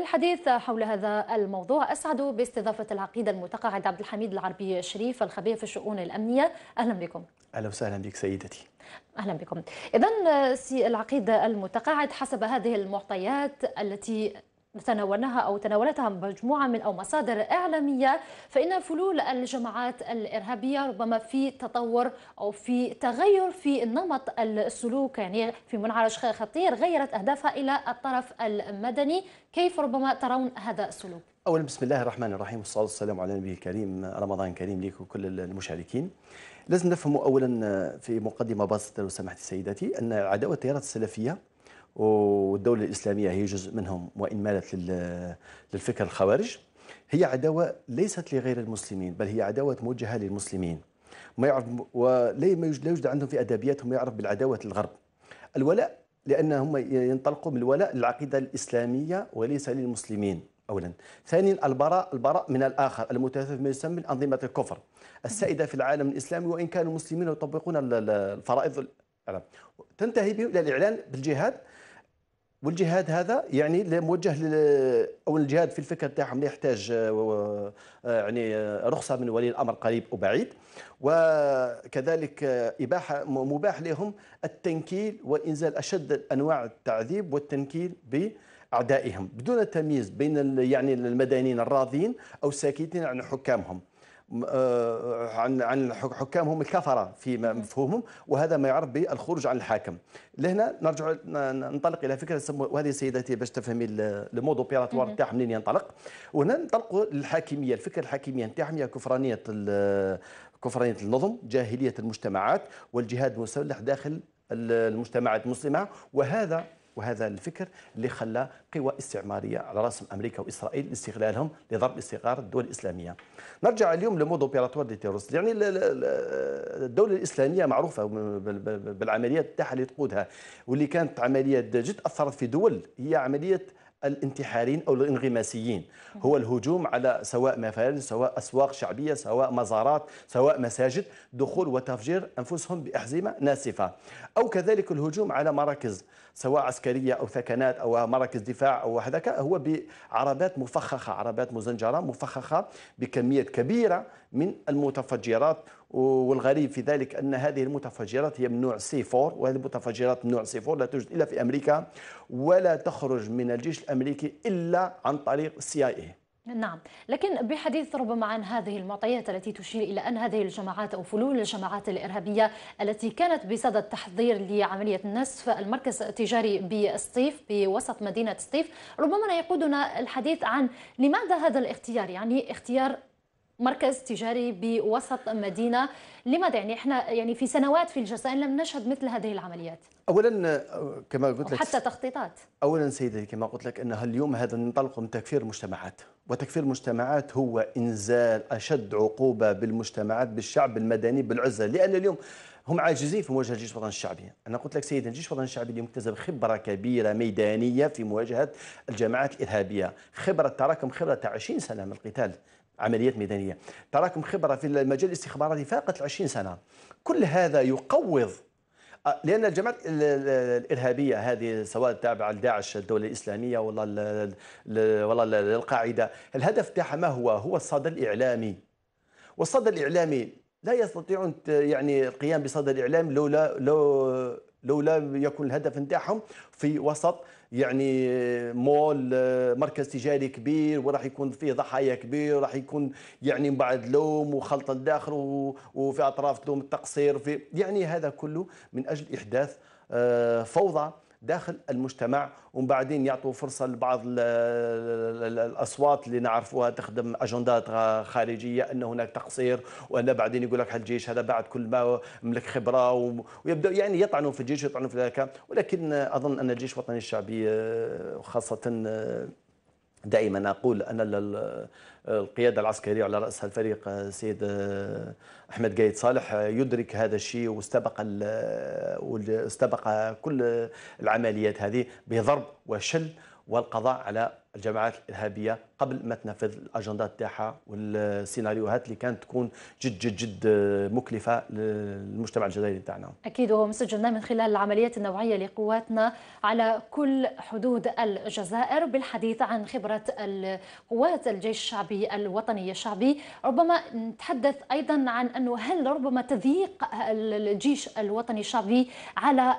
الحديث حول هذا الموضوع أسعد باستضافة العقيد المتقاعد عبد الحميد العربي الشريف الخبير في الشؤون الأمنية أهلا بكم أهلا وسهلا بك سيدتي أهلا بكم إذا العقيد المتقاعد حسب هذه المعطيات التي تناولناها أو تناولتها مجموعة من أو مصادر إعلامية فإن فلول الجماعات الإرهابية ربما في تطور أو في تغير في نمط السلوك يعني في منعرج خطير غيرت أهدافها إلى الطرف المدني كيف ربما ترون هذا السلوك؟ أولا بسم الله الرحمن الرحيم والصلاة والسلام على النبي الكريم رمضان كريم لك وكل المشاركين لازم نفهم أولا في مقدمة بسيطة لو سمحت سيدتي أن عداوة التيارات السلفية والدولة الإسلامية هي جزء منهم وإن مالت للفكر الخوارج هي عداوة ليست لغير المسلمين بل هي عداوة موجهة للمسلمين ما يعرف ولا يوجد عندهم في أدبياتهم ما يعرف بالعداوة للغرب الولاء لأن هم ينطلقوا من الولاء للعقيدة الإسلامية وليس للمسلمين أولا ثانيا البراء البراء من الآخر المتهدف ما يسمى أنظمة الكفر السائدة في العالم الإسلامي وإن كانوا مسلمين يطبقون الفرائض تنتهي بهم إلى الإعلان بالجهاد والجهاد هذا يعني موجه او الجهاد في الفكر تاعهم لا يحتاج آه، آه، يعني آه، رخصه من ولي الامر قريب او بعيد وكذلك اباحه مباح لهم التنكيل وانزال اشد انواع التعذيب والتنكيل ب اعدائهم بدون تمييز بين يعني المدنيين الراضين او الساكتين عن حكامهم آه، آه، عن عن الحكام هم الكفره في نعم. مفهومهم وهذا ما يعرف بالخروج عن الحاكم لهنا نرجع ننطلق الى فكره وهذه سيدتي باش تفهمي المود اوبيراتوار تاع منين ينطلق وهنا ننطلقوا للحاكميه الفكره الحاكميه نتاعهم هي كفرانيه كفرانيه النظم جاهليه المجتمعات والجهاد المسلح داخل المجتمعات المسلمه وهذا وهذا الفكر اللي خلى قوى استعماريه على راسهم امريكا واسرائيل استغلالهم لضرب استقرار الدول الاسلاميه. نرجع اليوم لمود اوبيراتوار دي تيروس يعني الدوله الاسلاميه معروفه بالعمليات تاعها اللي تقودها واللي كانت عمليه جد اثرت في دول هي عمليه الانتحاريين أو الانغماسيين هو الهجوم على سواء مفارس سواء أسواق شعبية سواء مزارات سواء مساجد دخول وتفجير أنفسهم بأحزمة ناسفة أو كذلك الهجوم على مراكز سواء عسكرية أو ثكنات أو مراكز دفاع أو هذاك هو بعربات مفخخة عربات مزنجرة مفخخة بكمية كبيرة من المتفجرات والغريب في ذلك أن هذه المتفجرات هي من نوع سي 4 وهذه المتفجرات من نوع سي 4 لا توجد إلا في أمريكا ولا تخرج من الجيش الأمريكي إلا عن طريق السي اي اي نعم لكن بحديث ربما عن هذه المعطيات التي تشير إلى أن هذه الجماعات أو فلول الجماعات الإرهابية التي كانت بصدد تحضير لعملية نصف المركز التجاري بسطيف بوسط مدينة سطيف ربما يقودنا الحديث عن لماذا هذا الاختيار يعني اختيار مركز تجاري بوسط مدينه لماذا يعني احنا يعني في سنوات في الجزائر لم نشهد مثل هذه العمليات اولا آه، كما قلت لك حتى تخطيطات اولا سيدتي كما قلت لك انها اليوم هذا ننطلق من تكفير المجتمعات وتكفير المجتمعات هو انزال اشد عقوبه بالمجتمعات بالشعب المدني بالعزل لان اليوم هم عاجزين في مواجهه الجيش الوطني الشعبي، انا قلت لك سيدنا الجيش الوطني الشعبي اليوم اكتسب خبره كبيره ميدانيه في مواجهه الجماعات الارهابيه، خبره تراكم خبره تاع 20 سنه من القتال، عمليات ميدانيه تراكم خبره في المجال الاستخباراتي فاقت 20 سنه كل هذا يقوض آه، لان الجماعات الارهابيه هذه سواء تابعه لداعش الدوله الاسلاميه ولا ولا القاعده الهدف تاعها ما هو هو الصدى الاعلامي والصدى الاعلامي لا يستطيعون يعني القيام بصدى الاعلام لولا لو لم يكون الهدف نتاعهم في وسط يعني آه، مول آه، مركز تجاري كبير وراح يكون فيه ضحايا كبير وراح يكون يعني من بعد لوم وخلط الداخل وفي اطراف لوم التقصير في يعني هذا كله من اجل احداث آه، فوضى داخل المجتمع ومن بعدين يعطوا فرصة لبعض الأصوات اللي نعرفوها تخدم أجندات خارجية أن هناك تقصير وأن بعدين يقول لك الجيش هذا بعد كل ما ملك خبرة ويبدأ يعني يطعنوا في الجيش ويطعنوا في ذلك ولكن أظن أن الجيش الوطني الشعبي آه، خاصة آه، دائما اقول ان القياده العسكريه على راسها الفريق السيد آه، آه، احمد قايد صالح آه، يدرك هذا الشيء واستبق واستبق كل العمليات هذه بضرب وشل والقضاء على الجماعات الارهابيه قبل ما تنفذ الاجندات تاعها والسيناريوهات اللي كانت تكون جد جد جد مكلفه للمجتمع الجزائري تاعنا. اكيد وهو مسجلنا من خلال العمليات النوعيه لقواتنا على كل حدود الجزائر بالحديث عن خبره قوات الجيش الشعبي الوطني الشعبي، ربما نتحدث ايضا عن انه هل ربما تضييق الجيش الوطني الشعبي على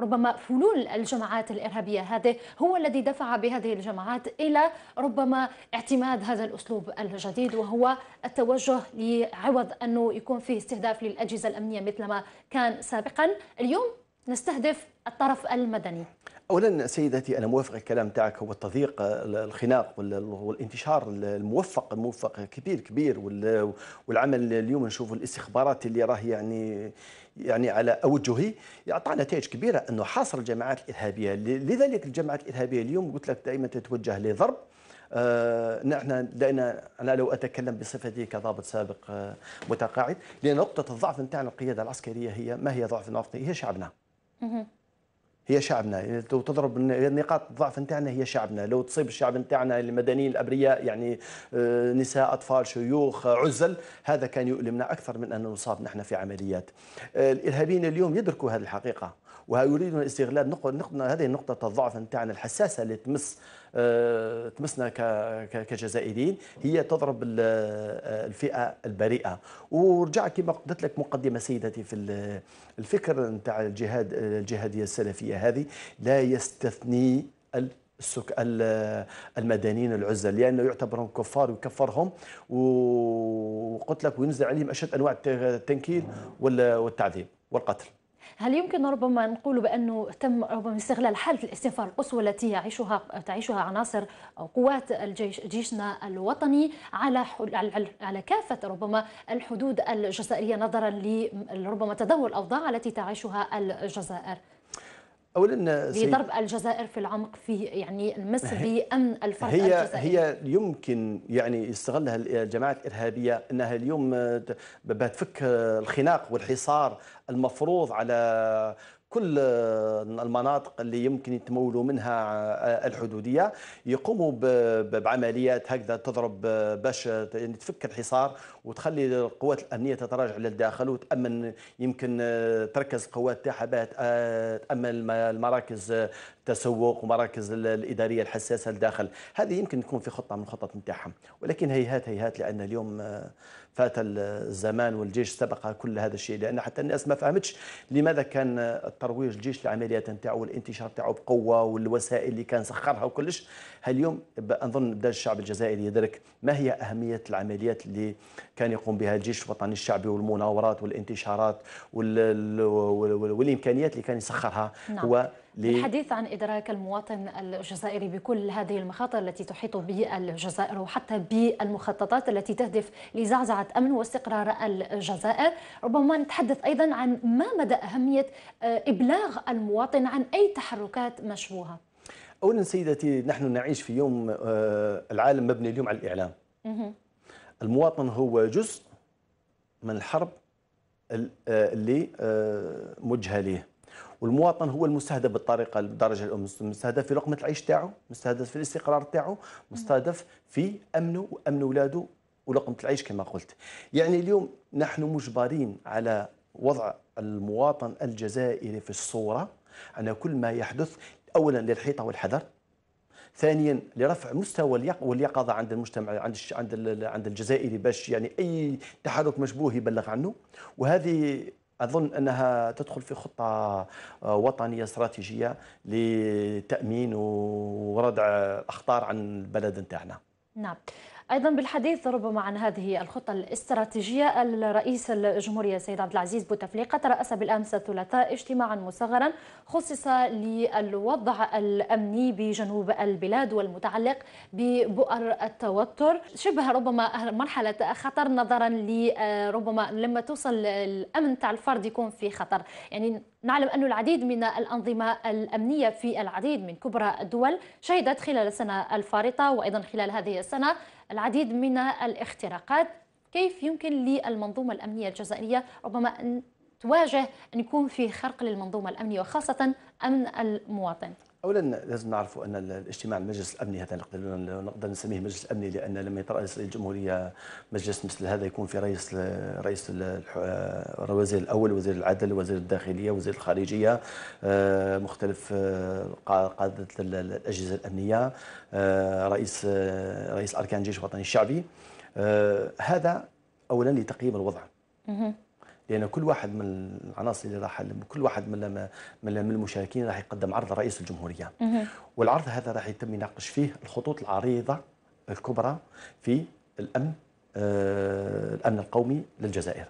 ربما فلول الجماعات الإرهابية هذه هو الذي دفع بهذه الجماعات إلى ربما اعتماد هذا الأسلوب الجديد وهو التوجه لعوض أنه يكون فيه استهداف للأجهزة الأمنية مثلما كان سابقا اليوم نستهدف الطرف المدني اولا سيدتي انا موافق الكلام تاعك هو التضييق آه، الخناق والانتشار الموفق الموفق كبير كبير والعمل اليوم نشوف الاستخبارات اللي راهي يعني يعني على اوجهه يعطى نتائج كبيره انه حاصر الجماعات الارهابيه لذلك الجماعات الارهابيه اليوم قلت لك دائما تتوجه لضرب آه، نحن دائما انا لو اتكلم بصفتي كضابط سابق آه، متقاعد لان نقطه الضعف نتاعنا القياده العسكريه هي ما هي ضعف نقطه هي شعبنا هي شعبنا يعني لو تضرب نقاط الضعف نتاعنا هي شعبنا لو تصيب الشعب نتاعنا المدنيين الابرياء يعني آه، نساء اطفال شيوخ عزل هذا كان يؤلمنا اكثر من ان نصاب نحن في عمليات آه، الارهابيين اليوم يدركوا هذه الحقيقه ويريدون استغلال نقطة هذه نقطة الضعف نتاعنا الحساسة اللي تمس آه، تمسنا كجزائريين هي تضرب آه، الفئة البريئة ورجع كما قلت لك مقدمة سيدتي في الفكر نتاع الجهاد الجهادية السلفية هذه لا يستثني السك... المدنيين العزل لانه يعتبرهم كفار ويكفرهم وقلت لك وينزل عليهم اشد انواع التنكيل والتعذيب والقتل هل يمكن ربما نقول بانه تم ربما استغلال حاله الاستنفار القصوى التي يعيشها تعيشها عناصر او قوات الجيش جيشنا الوطني على على كافه ربما الحدود الجزائريه نظرا لربما تدهور الاوضاع التي تعيشها الجزائر؟ اولا لضرب الجزائر في العمق في يعني المس بامن الفرد هي الجزائري هي يمكن يعني يستغلها الجماعات الارهابيه انها اليوم بتفك الخناق والحصار المفروض على كل المناطق اللي يمكن يتمولوا منها الحدوديه يقوموا بعمليات هكذا تضرب باش يعني تفك الحصار وتخلي القوات الامنيه تتراجع للداخل وتامن يمكن آه، تركز القوات تاعها باه تامن المراكز آه، التسوق ومراكز الاداريه الحساسه للداخل هذه يمكن تكون في خطه من الخطط نتاعهم ولكن هيهات هيهات لان اليوم آه، فات الزمان والجيش سبق كل هذا الشيء لان حتى الناس ما فهمتش لماذا كان الترويج الجيش للعمليات نتاعو والانتشار نتاعو بقوه والوسائل اللي كان سخرها وكلش اليوم اظن بدا الشعب الجزائري يدرك ما هي اهميه العمليات اللي كان يقوم بها الجيش الوطني الشعبي والمناورات والانتشارات والامكانيات اللي كان يسخرها نعم. هو الحديث عن إدراك المواطن الجزائري بكل هذه المخاطر التي تحيط بالجزائر وحتى بالمخططات التي تهدف لزعزعة أمن واستقرار الجزائر ربما نتحدث أيضا عن ما مدى أهمية آه، إبلاغ المواطن عن أي تحركات مشبوهة أولا سيدتي نحن نعيش في يوم آه، العالم مبني اليوم على الإعلام المواطن هو جزء من الحرب آه، اللي آه، موجهه ليه والمواطن هو المستهدف بالطريقه بالدرجه مستهدف في لقمه العيش تاعو مستهدف في الاستقرار تاعو مستهدف في امنه وامن اولاده ولقمه العيش كما قلت يعني اليوم نحن مجبرين على وضع المواطن الجزائري في الصوره ان كل ما يحدث اولا للحيطه والحذر ثانيا لرفع مستوى واليقظه عند المجتمع عند عند عند الجزائري باش يعني اي تحرك مشبوه يبلغ عنه وهذه اظن انها تدخل في خطه آه، وطنيه استراتيجيه لتامين وردع اخطار عن البلد نتاعنا نعم أيضا بالحديث ربما عن هذه الخطة الاستراتيجية الرئيس الجمهورية السيد عبد العزيز بوتفليقة ترأس بالأمس الثلاثاء اجتماعا مصغرا خصص للوضع الأمني بجنوب البلاد والمتعلق ببؤر التوتر شبه ربما مرحلة خطر نظرا لربما لما توصل الأمن تاع الفرد يكون في خطر يعني نعلم أن العديد من الأنظمة الأمنية في العديد من كبرى الدول شهدت خلال السنة الفارطة وأيضا خلال هذه السنة العديد من الاختراقات كيف يمكن للمنظومة الأمنية الجزائرية ربما أن تواجه أن يكون في خرق للمنظومة الأمنية وخاصة أمن المواطن اولا لازم نعرفوا ان الاجتماع المجلس الامني هذا نقدر نقدر نسميه مجلس امني لان لما يتراس الجمهوريه مجلس مثل هذا يكون في رئيس رئيس الوزير الاول وزير العدل وزير الداخليه وزير الخارجيه آه، مختلف آه، قاده الاجهزه الامنيه آه، رئيس رئيس اركان الجيش الوطني الشعبي هذا اولا لتقييم الوضع لان كل واحد من العناصر اللي راح كل واحد من من المشاركين راح يقدم عرض لرئيس الجمهوريه والعرض هذا راح يتم يناقش فيه الخطوط العريضه الكبرى في الامن آه، الامن القومي للجزائر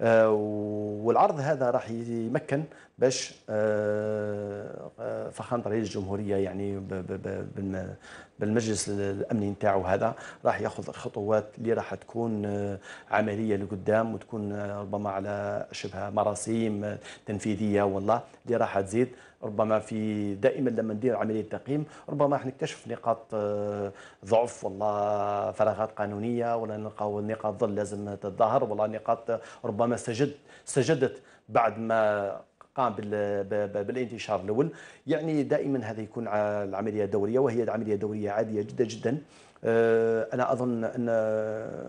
آه، والعرض هذا راح يمكن باش فخامه آه، رئيس الجمهوريه يعني بالمجلس الامني نتاعو هذا راح ياخذ خطوات اللي راح تكون آه، عمليه لقدام وتكون آه، ربما على شبه مراسيم تنفيذيه والله اللي راح تزيد ربما في دائما لما ندير عمليه تقييم ربما راح نكتشف نقاط ضعف والله فراغات قانونيه ولا نلقاو نقاط ظل لازم تتظاهر والله نقاط ربما سجد سجدت بعد ما قام بالانتشار الاول يعني دائما هذا يكون العمليه دوريه وهي عمليه دوريه عاديه جدا جدا آه، انا اظن ان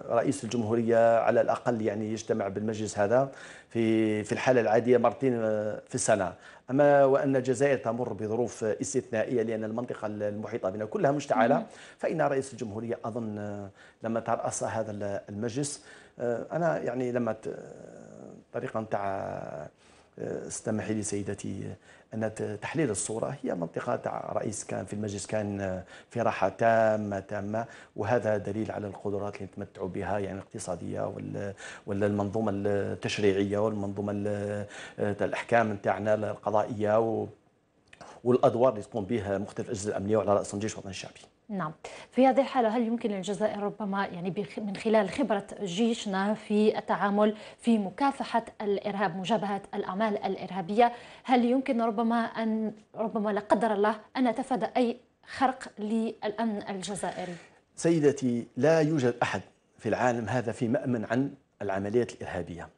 رئيس الجمهوريه على الاقل يعني يجتمع بالمجلس هذا في في الحاله العاديه مرتين آه، في السنه اما وان الجزائر تمر بظروف استثنائيه لان المنطقه المحيطه بنا كلها مشتعله فان رئيس الجمهوريه اظن آه، لما تراس هذا المجلس انا يعني لما الطريقه نتاع استمحي لي سيدتي ان تحليل الصوره هي منطقه تاع رئيس كان في المجلس كان في راحه تامه تامه وهذا دليل على القدرات اللي نتمتعوا بها يعني الاقتصاديه ولا المنظومه التشريعيه والمنظومه الاحكام نتاعنا القضائيه والادوار اللي تقوم بها مختلف الاجهزه الامنيه وعلى راسهم الجيش الوطني الشعبي نعم في هذه الحالة هل يمكن للجزائر ربما يعني من خلال خبرة جيشنا في التعامل في مكافحة الإرهاب مجابهة الأعمال الإرهابية هل يمكن ربما أن ربما لا قدر الله أن نتفادى أي خرق للأمن الجزائري سيدتي لا يوجد أحد في العالم هذا في مأمن عن العمليات الإرهابية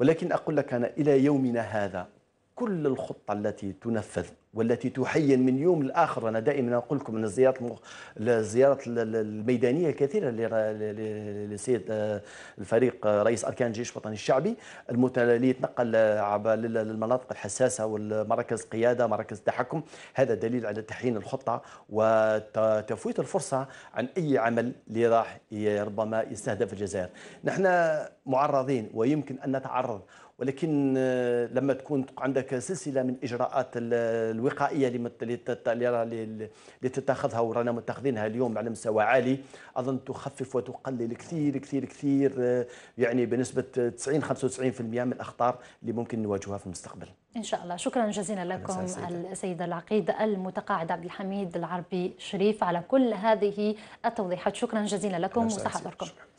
ولكن أقول لك أنا إلى يومنا هذا كل الخطة التي تنفذ والتي تحين من يوم لآخر أنا دائما أقول لكم أن الزيارات الزيارات الميدانية الكثيرة للسيد آه، الفريق آه، رئيس أركان الجيش الوطني الشعبي اللي يتنقل للمناطق الحساسة والمراكز قيادة مراكز التحكم هذا دليل على تحيين الخطة وتفويت الفرصة عن أي عمل اللي راح ربما يستهدف الجزائر نحن معرضين ويمكن أن نتعرض ولكن آه، لما تكون عندك سلسله من اجراءات الوقائيه اللي تتخذها ورانا متخذينها اليوم على مستوى عالي اظن تخفف وتقلل كثير كثير كثير آه، يعني بنسبه 90 95% من الاخطار اللي ممكن نواجهها في المستقبل. ان شاء الله شكرا جزيلا لكم السيد العقيد المتقاعد عبد الحميد العربي شريف على كل هذه التوضيحات شكرا جزيلا لكم وتحضركم.